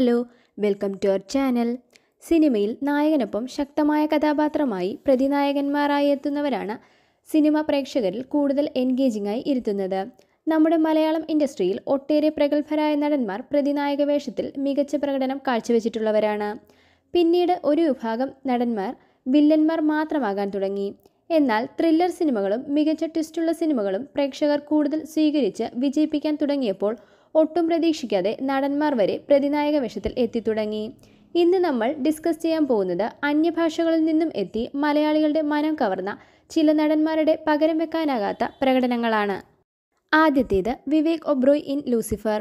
hello welcome to our channel സിനിമയിൽ നായകനൊപ്പം ശക്തമായ കഥാപാത്രമായി പ്രതിനായകന്മാരായി എത്തുന്നവരാണ് സിനിമ പ്രേക്ഷകരിൽ കൂടുതൽ എൻഗേജിംഗ് ആയി ഇരുത്തുന്നത് നമ്മുടെ മലയാളം ഇൻഡസ്ട്രിയിൽ ഒട്ടേറെ പ്രഗത്ഭരായ നടന്മാർ പ്രതിനായക വേഷത്തിൽ മികച്ച പ്രകടനം കാഴ്ചവെച്ചിട്ടുള്ളവരാണ് പിന്നീട് ഒരു വിഭാഗം നടന്മാർ വില്ലന്മാർ മാത്രമാകാൻ തുടങ്ങി എന്നാൽ ത്രില്ലർ സിനിമകളും മികച്ച ട്വിസ്റ്റുള്ള സിനിമകളും പ്രേക്ഷകർ കൂടുതൽ സ്വീകരിച്ച് വിജയിപ്പിക്കാൻ തുടങ്ങിയപ്പോൾ ഒട്ടും പ്രതീക്ഷിക്കാതെ നടന്മാർ വരെ പ്രതിനായക വേഷത്തിൽ എത്തിത്തുടങ്ങി ഇന്ന് നമ്മൾ ഡിസ്കസ് ചെയ്യാൻ പോകുന്നത് അന്യഭാഷകളിൽ നിന്നും എത്തി മലയാളികളുടെ മനം കവർന്ന ചില നടന്മാരുടെ പകരം വെക്കാനാകാത്ത പ്രകടനങ്ങളാണ് ആദ്യത്തേത് വിവേക് ഒബ്രോയ് ഇൻ ലൂസിഫർ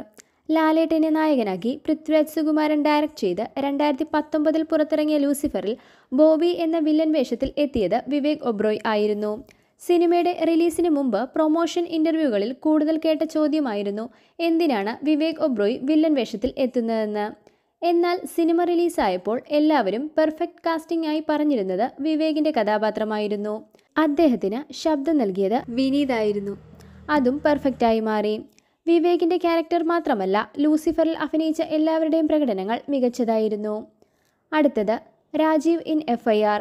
ലാലേട്ടനെ നായകനാക്കി പൃഥ്വിരാജ് സുകുമാരൻ ഡയറക്റ്റ് ചെയ്ത് രണ്ടായിരത്തി പത്തൊമ്പതിൽ പുറത്തിറങ്ങിയ ലൂസിഫറിൽ ബോബി എന്ന വില്ലൻ വേഷത്തിൽ എത്തിയത് വിവേക് ഒബ്രോയ് ആയിരുന്നു സിനിമയുടെ റിലീസിന് മുമ്പ് പ്രൊമോഷൻ ഇന്റർവ്യൂകളിൽ കൂടുതൽ കേട്ട ചോദ്യമായിരുന്നു എന്തിനാണ് വിവേക് ഒബ്രോയ് വില്ലൻ വേഷത്തിൽ എത്തുന്നതെന്ന് എന്നാൽ സിനിമ റിലീസായപ്പോൾ എല്ലാവരും പെർഫെക്റ്റ് കാസ്റ്റിംഗ് ആയി പറഞ്ഞിരുന്നത് വിവേകിന്റെ കഥാപാത്രമായിരുന്നു അദ്ദേഹത്തിന് ശബ്ദം നൽകിയത് വിനീതായിരുന്നു അതും പെർഫെക്റ്റായി മാറി വിവേകിന്റെ ക്യാരക്ടർ മാത്രമല്ല ലൂസിഫറിൽ അഭിനയിച്ച എല്ലാവരുടെയും പ്രകടനങ്ങൾ മികച്ചതായിരുന്നു അടുത്തത് രാജീവ് ഇൻ എഫ്ഐആർ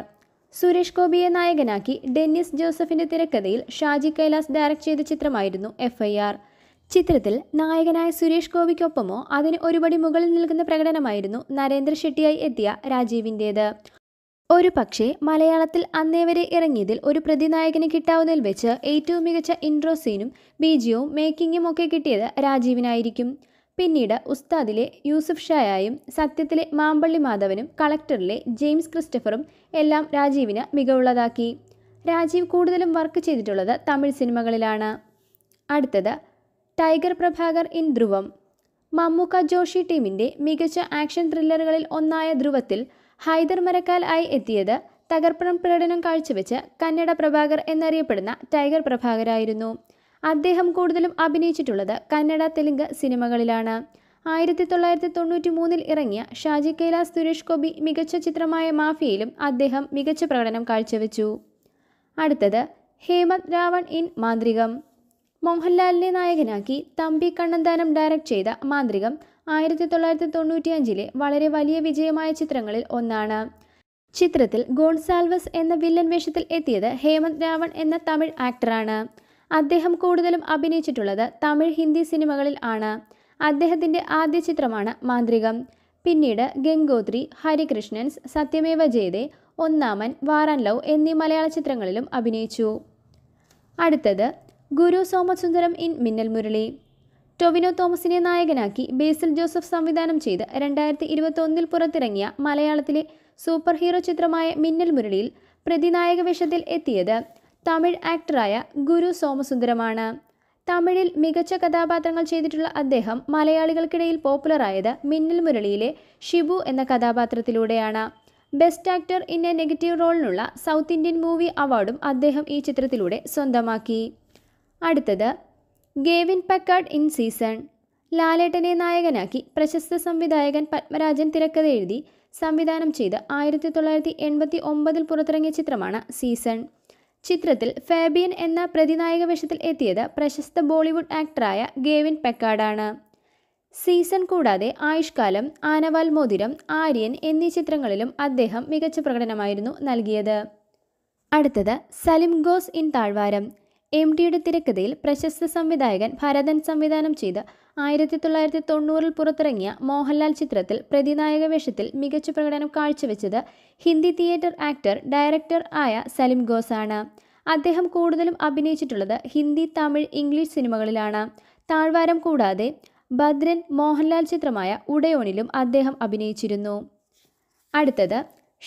സുരേഷ് ഗോപിയെ നായകനാക്കി ഡെന്നിസ് ജോസഫിന്റെ തിരക്കഥയിൽ ഷാജി കൈലാസ് ഡയറക്ട് ചെയ്ത ചിത്രമായിരുന്നു എഫ് ഐ ആർ ചിത്രത്തിൽ നായകനായ സുരേഷ് ഗോപിക്കൊപ്പമോ അതിന് ഒരുപടി മുകളിൽ നിൽക്കുന്ന പ്രകടനമായിരുന്നു നരേന്ദ്ര ഷെട്ടിയായി എത്തിയ രാജീവിൻ്റേത് ഒരു പക്ഷേ മലയാളത്തിൽ അന്നേവരെ ഇറങ്ങിയതിൽ ഒരു പ്രതിനായകന് കിട്ടാവുന്നതിൽ വെച്ച് ഏറ്റവും മികച്ച ഇൻട്രോ സീനും ബീജിയവും മേക്കിങ്ങും ഒക്കെ കിട്ടിയത് രാജീവിനായിരിക്കും പിന്നീട് ഉസ്താദിലെ യൂസുഫ് ഷായായും സത്യത്തിലെ മാമ്പള്ളി മാധവനും കളക്ടറിലെ ജെയിംസ് ക്രിസ്റ്റഫറും എല്ലാം രാജീവിന് മികവുള്ളതാക്കി രാജീവ് കൂടുതലും വർക്ക് ചെയ്തിട്ടുള്ളത് തമിഴ് സിനിമകളിലാണ് അടുത്തത് ടൈഗർ പ്രഭാകർ ഇൻ ധ്രുവം മമ്മൂക്ക ജോഷി ടീമിൻ്റെ മികച്ച ആക്ഷൻ ത്രില്ലറുകളിൽ ഒന്നായ ധ്രുവത്തിൽ ഹൈദർ മരക്കാൽ ആയി എത്തിയത് തകർപ്പണം പ്രകടനം കാഴ്ചവെച്ച് കന്നഡ പ്രഭാകർ എന്നറിയപ്പെടുന്ന ടൈഗർ പ്രഭാകരായിരുന്നു അദ്ദേഹം കൂടുതലും അഭിനയിച്ചിട്ടുള്ളത് കന്നഡ തെലുങ്ക് സിനിമകളിലാണ് ആയിരത്തി തൊള്ളായിരത്തി തൊണ്ണൂറ്റി മൂന്നിൽ ഇറങ്ങിയ ഷാജി കൈലാസ് സുരേഷ് ഗോപി മികച്ച ചിത്രമായ മാഫിയയിലും അദ്ദേഹം മികച്ച പ്രകടനം കാഴ്ചവെച്ചു അടുത്തത് ഹേമന്ത് രാവൺ ഇൻ മാന്ത്രികം മോഹൻലാലിനെ നായകനാക്കി തമ്പി കണ്ണന്താനം ഡയറക്റ്റ് ചെയ്ത മാന്ത്രികം ആയിരത്തി തൊള്ളായിരത്തി അഞ്ചിലെ വളരെ വലിയ വിജയമായ ചിത്രങ്ങളിൽ ഒന്നാണ് ചിത്രത്തിൽ ഗോൺസാൽവസ് എന്ന വില്ലൻ വേഷത്തിൽ എത്തിയത് ഹേമന്ത് രാവൺ എന്ന തമിഴ് ആക്ടറാണ് അദ്ദേഹം കൂടുതലും അഭിനയിച്ചിട്ടുള്ളത് തമിഴ് ഹിന്ദി സിനിമകളിൽ ആണ് അദ്ദേഹത്തിൻ്റെ ആദ്യ ചിത്രമാണ് മാന്ത്രികം പിന്നീട് ഗംഗോത്രി ഹരികൃഷ്ണൻസ് സത്യമേവ ജയതേ ഒന്നാമൻ വാറൻ ലവ് എന്നീ മലയാള ചിത്രങ്ങളിലും അഭിനയിച്ചു അടുത്തത് ഗുരു സോമസുന്ദരം ഇൻ മിന്നൽ മുരളി ടൊവിനോ തോമസിനെ നായകനാക്കി ബേസിൽ ജോസഫ് സംവിധാനം ചെയ്ത് രണ്ടായിരത്തി ഇരുപത്തൊന്നിൽ പുറത്തിറങ്ങിയ മലയാളത്തിലെ സൂപ്പർ ഹീറോ ചിത്രമായ മിന്നൽ മുരളിയിൽ പ്രതിനായക വേഷത്തിൽ എത്തിയത് തമിഴ് ആക്ടറായ ഗുരു സോമസുന്ദരമാണ് തമിഴിൽ മികച്ച കഥാപാത്രങ്ങൾ ചെയ്തിട്ടുള്ള അദ്ദേഹം മലയാളികൾക്കിടയിൽ പോപ്പുലറായത് മിന്നൽ മുരളിയിലെ ഷിബു എന്ന കഥാപാത്രത്തിലൂടെയാണ് best actor in a negative റോളിനുള്ള സൗത്ത് ഇന്ത്യൻ മൂവി അവാർഡും അദ്ദേഹം ഈ ചിത്രത്തിലൂടെ സ്വന്തമാക്കി അടുത്തത് ഗേവിൻ പക്കാഡ് ഇൻ സീസൺ ലാലേട്ടനെ നായകനാക്കി പ്രശസ്ത സംവിധായകൻ പത്മരാജൻ തിരക്കഥ എഴുതി സംവിധാനം ചെയ്ത് ആയിരത്തി തൊള്ളായിരത്തി എൺപത്തി ഒമ്പതിൽ പുറത്തിറങ്ങിയ ചിത്രമാണ് സീസൺ ചിത്രത്തിൽ ഫേബിയൻ എന്ന പ്രതിനായക വേഷത്തിൽ എത്തിയത് പ്രശസ്ത ബോളിവുഡ് ആക്ടറായ ഗേവിൻ പെക്കാടാണ് സീസൺ കൂടാതെ ആയുഷ്കാലം ആനവാൽ മോതിരം ആര്യൻ എന്നീ ചിത്രങ്ങളിലും അദ്ദേഹം മികച്ച പ്രകടനമായിരുന്നു നൽകിയത് അടുത്തത് സലിം ഗോസ് ഇൻ താഴ്വാരം എം ടിയുടെ തിരക്കഥയിൽ പ്രശസ്ത സംവിധായകൻ ഭരതൻ സംവിധാനം ചെയ്ത് ആയിരത്തി തൊള്ളായിരത്തി തൊണ്ണൂറിൽ പുറത്തിറങ്ങിയ മോഹൻലാൽ ചിത്രത്തിൽ പ്രതിനായക വേഷത്തിൽ മികച്ച പ്രകടനം കാഴ്ചവെച്ചത് ഹിന്ദി തിയേറ്റർ ആക്ടർ ഡയറക്ടർ ആയ സലിം ഗോസാണ് അദ്ദേഹം കൂടുതലും അഭിനയിച്ചിട്ടുള്ളത് ഹിന്ദി തമിഴ് ഇംഗ്ലീഷ് സിനിമകളിലാണ് താഴ്വാരം കൂടാതെ ഭദ്രൻ മോഹൻലാൽ ചിത്രമായ ഉടയോണിലും അദ്ദേഹം അഭിനയിച്ചിരുന്നു അടുത്തത്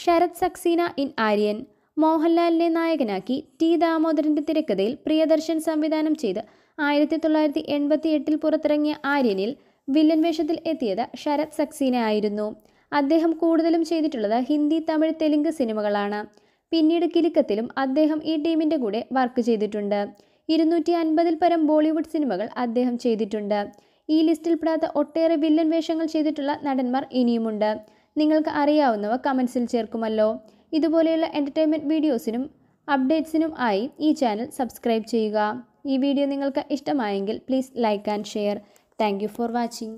ശരത് സക്സീന ഇൻ ആര്യൻ മോഹൻലാലിനെ നായകനാക്കി ടി ദാമോദരൻ്റെ തിരക്കഥയിൽ പ്രിയദർശൻ സംവിധാനം ചെയ്ത് ആയിരത്തി തൊള്ളായിരത്തി എൺപത്തി എട്ടിൽ പുറത്തിറങ്ങിയ ആര്യനിൽ വില്ലൻ വേഷത്തിൽ എത്തിയത് ശരത് സക്സീന ആയിരുന്നു അദ്ദേഹം കൂടുതലും ചെയ്തിട്ടുള്ളത് ഹിന്ദി തമിഴ് തെലുങ്ക് സിനിമകളാണ് പിന്നീട് കിലുക്കത്തിലും അദ്ദേഹം ഈ ടീമിൻ്റെ കൂടെ വർക്ക് ചെയ്തിട്ടുണ്ട് ഇരുന്നൂറ്റി അൻപതിൽ പരം ബോളിവുഡ് സിനിമകൾ അദ്ദേഹം ചെയ്തിട്ടുണ്ട് ഈ ലിസ്റ്റിൽ പെടാത്ത ഒട്ടേറെ വില്ലൻ വേഷങ്ങൾ ചെയ്തിട്ടുള്ള നടന്മാർ ഇനിയുമുണ്ട് നിങ്ങൾക്ക് അറിയാവുന്നവ കമൻസിൽ ചേർക്കുമല്ലോ ഇതുപോലെയുള്ള എൻ്റർടൈൻമെൻറ്റ് വീഡിയോസിനും അപ്ഡേറ്റ്സിനും ആയി ഈ ചാനൽ സബ്സ്ക്രൈബ് ചെയ്യുക ഈ വീഡിയോ നിങ്ങൾക്ക് ഇഷ്ടമായെങ്കിൽ please like and share thank for watching